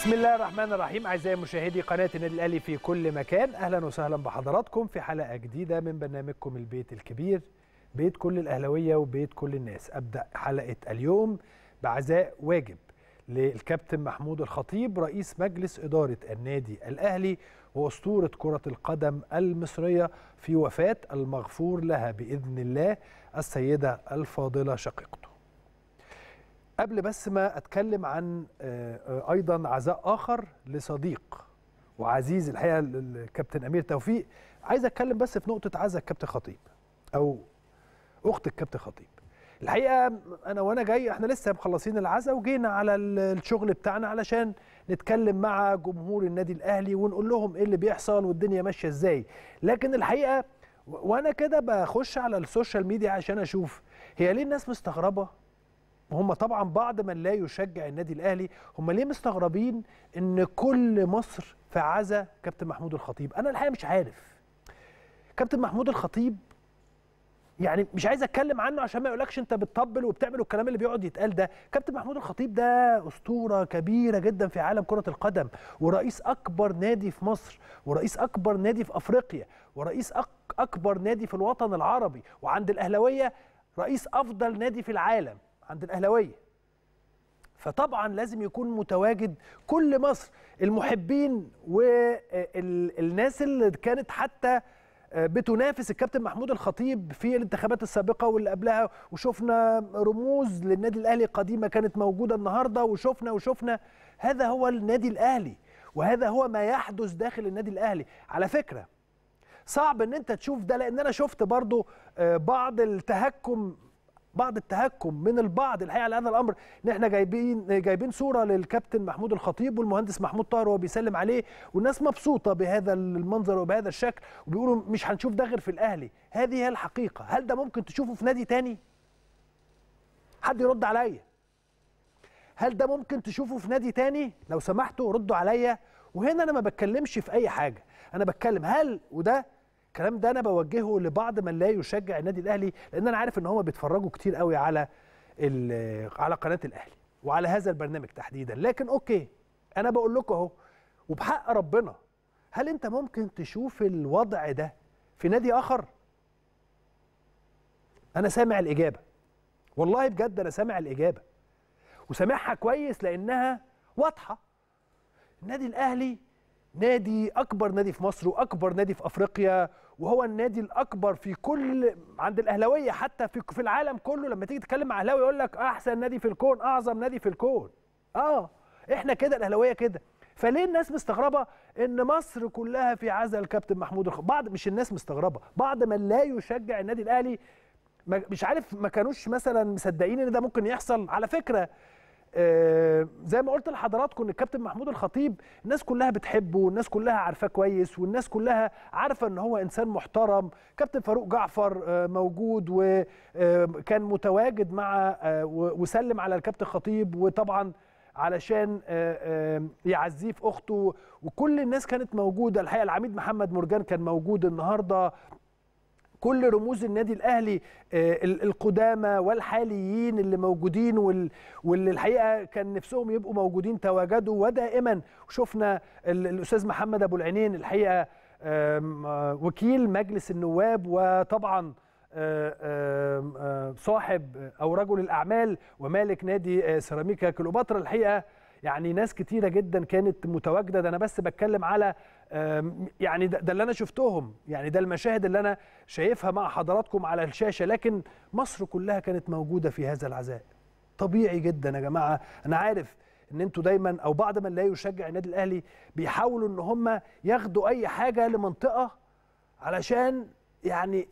بسم الله الرحمن الرحيم اعزائي مشاهدي قناه النادي الاهلي في كل مكان اهلا وسهلا بحضراتكم في حلقه جديده من برنامجكم البيت الكبير بيت كل الاهلاويه وبيت كل الناس ابدا حلقه اليوم بعزاء واجب للكابتن محمود الخطيب رئيس مجلس اداره النادي الاهلي واسطوره كره القدم المصريه في وفاه المغفور لها باذن الله السيده الفاضله شقيقه قبل بس ما اتكلم عن آه، ايضا عزاء اخر لصديق وعزيز الحقيقه الكابتن امير توفيق عايز اتكلم بس في نقطه عزاء الكابتن خطيب او اخت الكابتن خطيب الحقيقه انا وانا جاي احنا لسه مخلصين العزاء وجينا على الشغل بتاعنا علشان نتكلم مع جمهور النادي الاهلي ونقول لهم ايه اللي بيحصل والدنيا ماشيه ازاي لكن الحقيقه وانا كده بخش على السوشيال ميديا عشان اشوف هي ليه الناس مستغربه هم طبعا بعض من لا يشجع النادي الاهلي هم ليه مستغربين ان كل مصر في عزا كابتن محمود الخطيب انا الحقيقه مش عارف كابتن محمود الخطيب يعني مش عايز اتكلم عنه عشان ما يقولكش انت بتطبل وبتعمل الكلام اللي بيقعد يتقال ده كابتن محمود الخطيب ده اسطوره كبيره جدا في عالم كره القدم ورئيس اكبر نادي في مصر ورئيس اكبر نادي في افريقيا ورئيس أك اكبر نادي في الوطن العربي وعند الاهلاويه رئيس افضل نادي في العالم عند الاهلاويه فطبعا لازم يكون متواجد كل مصر المحبين والناس اللي كانت حتى بتنافس الكابتن محمود الخطيب في الانتخابات السابقه واللي قبلها وشفنا رموز للنادي الاهلي قديمه كانت موجوده النهارده وشفنا وشفنا هذا هو النادي الاهلي وهذا هو ما يحدث داخل النادي الاهلي على فكره صعب ان انت تشوف ده لان انا شفت برضو آه، بعض التهكم بعض التهكم من البعض الحقيقه على هذا الامر ان احنا جايبين جايبين صوره للكابتن محمود الخطيب والمهندس محمود طاهر وهو بيسلم عليه والناس مبسوطه بهذا المنظر وبهذا الشكل وبيقولوا مش هنشوف ده غير في الاهلي هذه هي الحقيقه هل ده ممكن تشوفه في نادي تاني حد يرد عليا هل ده ممكن تشوفه في نادي تاني لو سمحتوا ردوا عليا وهنا انا ما بتكلمش في اي حاجه انا بتكلم هل وده الكلام ده انا بوجهه لبعض من لا يشجع النادي الاهلي لان انا عارف ان هم بيتفرجوا كتير قوي على على قناه الاهلي وعلى هذا البرنامج تحديدا لكن اوكي انا بقول لكم اهو وبحق ربنا هل انت ممكن تشوف الوضع ده في نادي اخر انا سامع الاجابه والله بجد انا سامع الاجابه وسامعها كويس لانها واضحه النادي الاهلي نادي اكبر نادي في مصر واكبر نادي في افريقيا وهو النادي الاكبر في كل عند الاهلاويه حتى في في العالم كله لما تيجي تتكلم مع اهلاوي يقول لك احسن نادي في الكون اعظم نادي في الكون اه احنا كده الاهلاويه كده فليه الناس مستغربه ان مصر كلها في عزاء الكابتن محمود الخ... بعض مش الناس مستغربه بعض من لا يشجع النادي الاهلي مش عارف ما كانوش مثلا مصدقين ان ده ممكن يحصل على فكره آه، زي ما قلت لحضراتكم ان الكابتن محمود الخطيب الناس كلها بتحبه والناس كلها عارفاه كويس والناس كلها عارفه ان هو انسان محترم كابتن فاروق جعفر آه، موجود وكان آه، متواجد مع آه، وسلم على الكابتن خطيب وطبعا علشان يعزيه في اخته وكل الناس كانت موجوده الحقيقه العميد محمد مرجان كان موجود النهارده كل رموز النادي الاهلي آه، القدامى والحاليين اللي موجودين واللي الحقيقه كان نفسهم يبقوا موجودين تواجدوا ودائما شفنا الاستاذ محمد ابو العينين الحقيقه آه، وكيل مجلس النواب وطبعا آه، صاحب او رجل الاعمال ومالك نادي سيراميكا كليوباترا الحقيقه يعني ناس كتيره جدا كانت متواجده ده انا بس بتكلم على يعني ده, ده اللي انا شفتهم يعني ده المشاهد اللي انا شايفها مع حضراتكم على الشاشه لكن مصر كلها كانت موجوده في هذا العزاء طبيعي جدا يا جماعه انا عارف ان انتوا دايما او بعض من لا يشجع النادي الاهلي بيحاولوا ان هم ياخدوا اي حاجه لمنطقه علشان يعني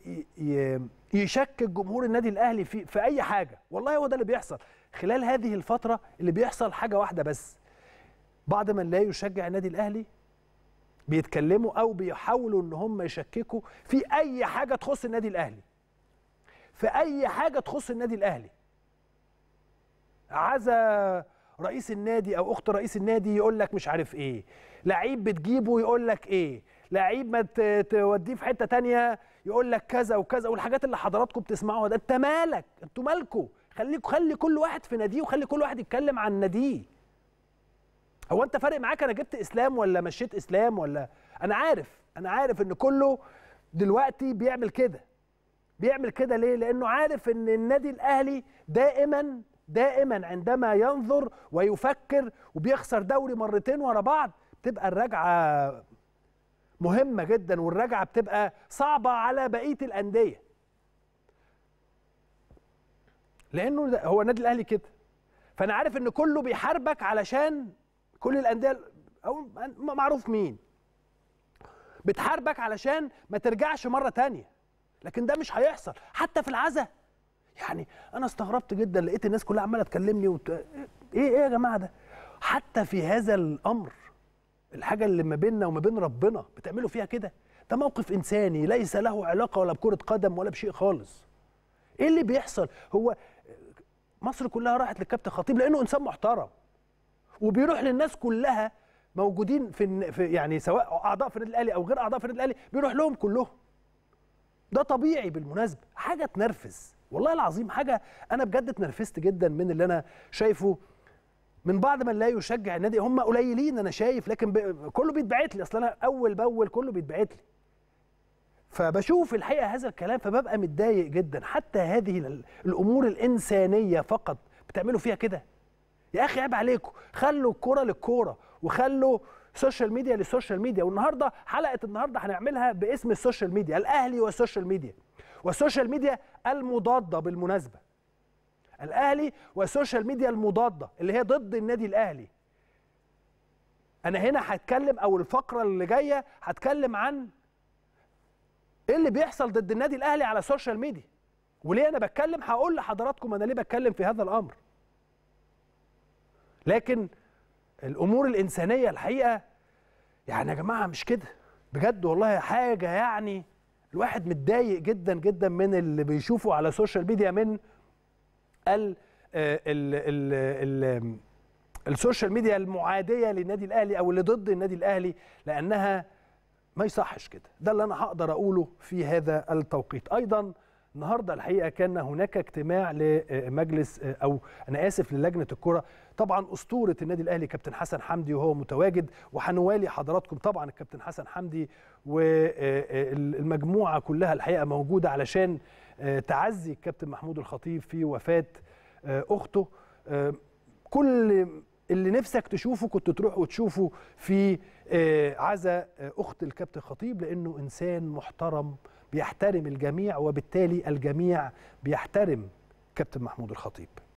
يشكك جمهور النادي الاهلي في في اي حاجه والله هو ده اللي بيحصل خلال هذه الفتره اللي بيحصل حاجه واحده بس بعض من لا يشجع النادي الاهلي بيتكلموا او بيحاولوا ان هم يشككوا في اي حاجه تخص النادي الاهلي في اي حاجه تخص النادي الاهلي عزا رئيس النادي او اخت رئيس النادي يقول لك مش عارف ايه لعيب بتجيبه يقول لك ايه لعيب ما توديه في حته تانية يقول لك كذا وكذا والحاجات اللي حضراتكم بتسمعوها ده انت مالك انتوا مالكم خلي خلي كل واحد في ناديه وخلي كل واحد يتكلم عن ناديه هو انت فارق معاك انا جبت اسلام ولا مشيت اسلام ولا انا عارف انا عارف ان كله دلوقتي بيعمل كده بيعمل كده ليه لانه عارف ان النادي الاهلي دائما دائما عندما ينظر ويفكر وبيخسر دوري مرتين ورا بعض بتبقى الرجعه مهمه جدا والرجعه بتبقى صعبه على بقيه الانديه لانه هو النادي الاهلي كده فانا عارف ان كله بيحاربك علشان كل الانديه او معروف مين بتحاربك علشان ما ترجعش مره تانية لكن ده مش هيحصل حتى في العزاء يعني انا استغربت جدا لقيت الناس كلها عماله تكلمني وت... ايه ايه يا جماعه ده حتى في هذا الامر الحاجه اللي ما بيننا وما بين ربنا بتعملوا فيها كده ده موقف انساني ليس له علاقه ولا بكره قدم ولا بشيء خالص ايه اللي بيحصل هو مصر كلها راحت للكابتن خطيب لانه انسان محترم وبيروح للناس كلها موجودين في, في يعني سواء اعضاء في النادي الاهلي او غير اعضاء في النادي الاهلي بيروح لهم كلهم ده طبيعي بالمناسبه حاجه تنرفز والله العظيم حاجه انا بجد اتنرفزت جدا من اللي انا شايفه من بعد من لا يشجع النادي هم قليلين انا شايف لكن كله بيتبعت لي اصل انا اول باول كله بيتبعت لي فبشوف الحقيقه هذا الكلام فببقى متضايق جدا حتى هذه الامور الانسانيه فقط بتعملوا فيها كده يا اخي عيب عليكم خلوا الكوره للكوره وخلوا سوشيال ميديا للسوشيال ميديا والنهارده حلقه النهارده هنعملها باسم السوشيال ميديا الاهلي والسوشيال ميديا والسوشيال ميديا المضاده بالمناسبه الاهلي والسوشيال ميديا المضاده اللي هي ضد النادي الاهلي انا هنا هتكلم او الفقره اللي جايه هتكلم عن ايه اللي بيحصل ضد النادي الاهلي على السوشيال ميديا وليه انا بتكلم هقول لحضراتكم انا ليه بتكلم في هذا الامر لكن الامور الانسانيه الحقيقه يعني يا جماعه مش كده بجد والله حاجه يعني الواحد متضايق جدا جدا من اللي بيشوفه على السوشيال ميديا من ال آه، ال السوشيال ميديا المعاديه للنادي الاهلي او اللي ضد النادي الاهلي لانها ما يصحش كده ده اللي انا هقدر اقوله في هذا التوقيت ايضا النهارده الحقيقه كان هناك اجتماع لمجلس او انا اسف للجنه الكره طبعا اسطوره النادي الاهلي كابتن حسن حمدي وهو متواجد وهنوالي حضراتكم طبعا الكابتن حسن حمدي والمجموعه كلها الحقيقه موجوده علشان آه، تعزي الكابتن محمود الخطيب في وفاه آه، اخته آه، كل اللي نفسك تشوفه كنت تروح وتشوفه في آه، عزا آه، اخت الكابتن خطيب لانه انسان محترم بيحترم الجميع وبالتالي الجميع بيحترم كابتن محمود الخطيب